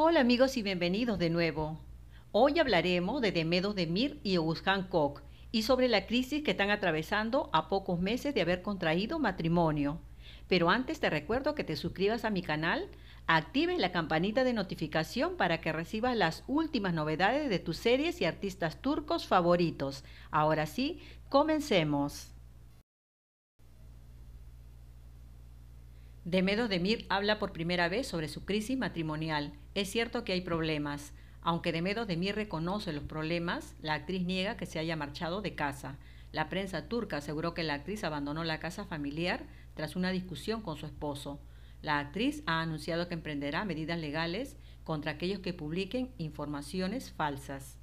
Hola amigos y bienvenidos de nuevo. Hoy hablaremos de Demedos Demir y Eughan Kok y sobre la crisis que están atravesando a pocos meses de haber contraído matrimonio. Pero antes te recuerdo que te suscribas a mi canal, actives la campanita de notificación para que recibas las últimas novedades de tus series y artistas turcos favoritos. Ahora sí, comencemos. Demedo Demir habla por primera vez sobre su crisis matrimonial. Es cierto que hay problemas. Aunque Demedo Demir reconoce los problemas, la actriz niega que se haya marchado de casa. La prensa turca aseguró que la actriz abandonó la casa familiar tras una discusión con su esposo. La actriz ha anunciado que emprenderá medidas legales contra aquellos que publiquen informaciones falsas.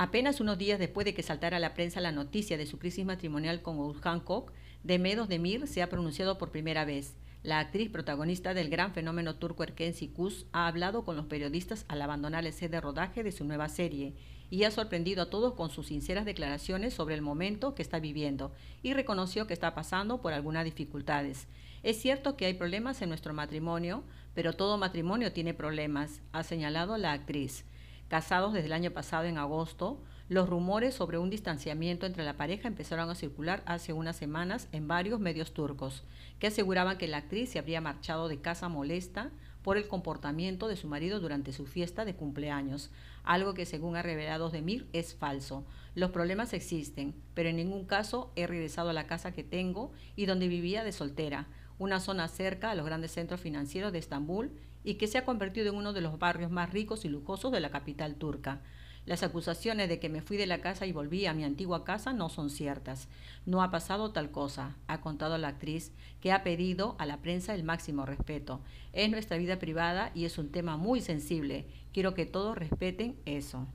Apenas unos días después de que saltara a la prensa la noticia de su crisis matrimonial con de Hancock, Demedos Demir se ha pronunciado por primera vez. La actriz protagonista del gran fenómeno turco Erkensi Kuz ha hablado con los periodistas al abandonar el set de rodaje de su nueva serie y ha sorprendido a todos con sus sinceras declaraciones sobre el momento que está viviendo y reconoció que está pasando por algunas dificultades. Es cierto que hay problemas en nuestro matrimonio, pero todo matrimonio tiene problemas, ha señalado la actriz. Casados desde el año pasado en agosto, los rumores sobre un distanciamiento entre la pareja empezaron a circular hace unas semanas en varios medios turcos, que aseguraban que la actriz se habría marchado de casa molesta por el comportamiento de su marido durante su fiesta de cumpleaños, algo que según ha revelado Demir es falso. Los problemas existen, pero en ningún caso he regresado a la casa que tengo y donde vivía de soltera una zona cerca a los grandes centros financieros de Estambul y que se ha convertido en uno de los barrios más ricos y lujosos de la capital turca. Las acusaciones de que me fui de la casa y volví a mi antigua casa no son ciertas. No ha pasado tal cosa, ha contado la actriz, que ha pedido a la prensa el máximo respeto. Es nuestra vida privada y es un tema muy sensible. Quiero que todos respeten eso.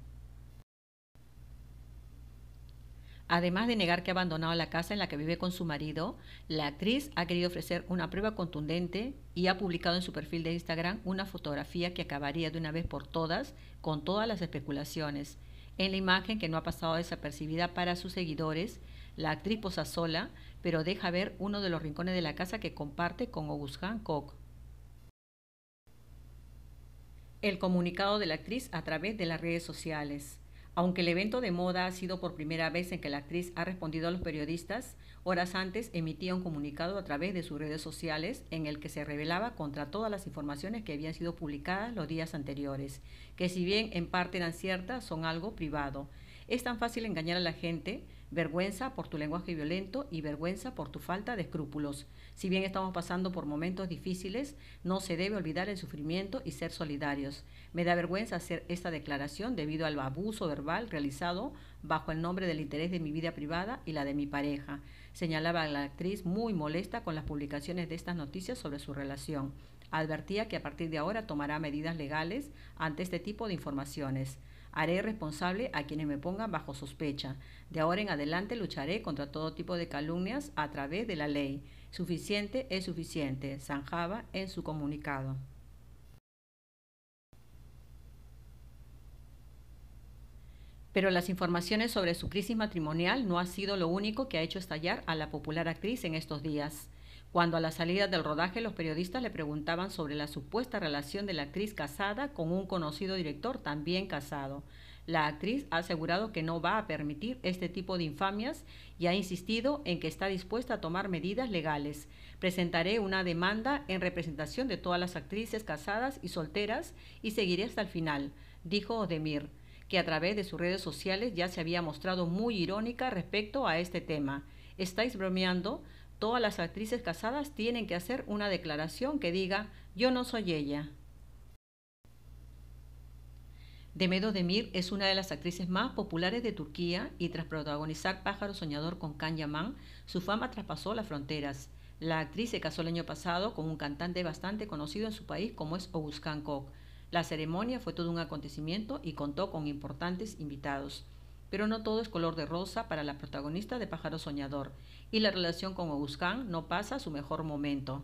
Además de negar que ha abandonado la casa en la que vive con su marido, la actriz ha querido ofrecer una prueba contundente y ha publicado en su perfil de Instagram una fotografía que acabaría de una vez por todas con todas las especulaciones. En la imagen que no ha pasado desapercibida para sus seguidores, la actriz posa sola, pero deja ver uno de los rincones de la casa que comparte con August Hancock. El comunicado de la actriz a través de las redes sociales. Aunque el evento de moda ha sido por primera vez en que la actriz ha respondido a los periodistas, horas antes emitía un comunicado a través de sus redes sociales en el que se revelaba contra todas las informaciones que habían sido publicadas los días anteriores, que si bien en parte eran ciertas, son algo privado. Es tan fácil engañar a la gente vergüenza por tu lenguaje violento y vergüenza por tu falta de escrúpulos. Si bien estamos pasando por momentos difíciles, no se debe olvidar el sufrimiento y ser solidarios. Me da vergüenza hacer esta declaración debido al abuso verbal realizado bajo el nombre del interés de mi vida privada y la de mi pareja, señalaba la actriz muy molesta con las publicaciones de estas noticias sobre su relación. Advertía que a partir de ahora tomará medidas legales ante este tipo de informaciones. Haré responsable a quienes me pongan bajo sospecha. De ahora en adelante lucharé contra todo tipo de calumnias a través de la ley. Suficiente es suficiente, zanjaba en su comunicado. Pero las informaciones sobre su crisis matrimonial no ha sido lo único que ha hecho estallar a la popular actriz en estos días cuando a la salida del rodaje los periodistas le preguntaban sobre la supuesta relación de la actriz casada con un conocido director también casado. La actriz ha asegurado que no va a permitir este tipo de infamias y ha insistido en que está dispuesta a tomar medidas legales. Presentaré una demanda en representación de todas las actrices casadas y solteras y seguiré hasta el final, dijo Odemir, que a través de sus redes sociales ya se había mostrado muy irónica respecto a este tema. ¿Estáis bromeando? todas las actrices casadas tienen que hacer una declaración que diga yo no soy ella. Demedo Demir es una de las actrices más populares de Turquía y tras protagonizar Pájaro Soñador con Can Yaman, su fama traspasó las fronteras. La actriz se casó el año pasado con un cantante bastante conocido en su país como es Oğuzhan Kok. La ceremonia fue todo un acontecimiento y contó con importantes invitados pero no todo es color de rosa para la protagonista de Pájaro Soñador, y la relación con Ouskan no pasa su mejor momento.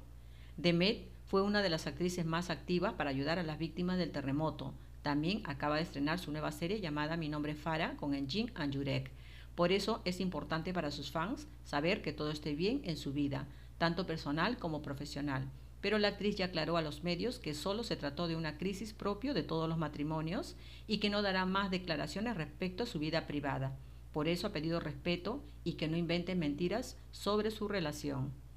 Demet fue una de las actrices más activas para ayudar a las víctimas del terremoto. También acaba de estrenar su nueva serie llamada Mi nombre es Farah con Enjin Anjurek. Por eso es importante para sus fans saber que todo esté bien en su vida, tanto personal como profesional pero la actriz ya aclaró a los medios que solo se trató de una crisis propio de todos los matrimonios y que no dará más declaraciones respecto a su vida privada. Por eso ha pedido respeto y que no inventen mentiras sobre su relación.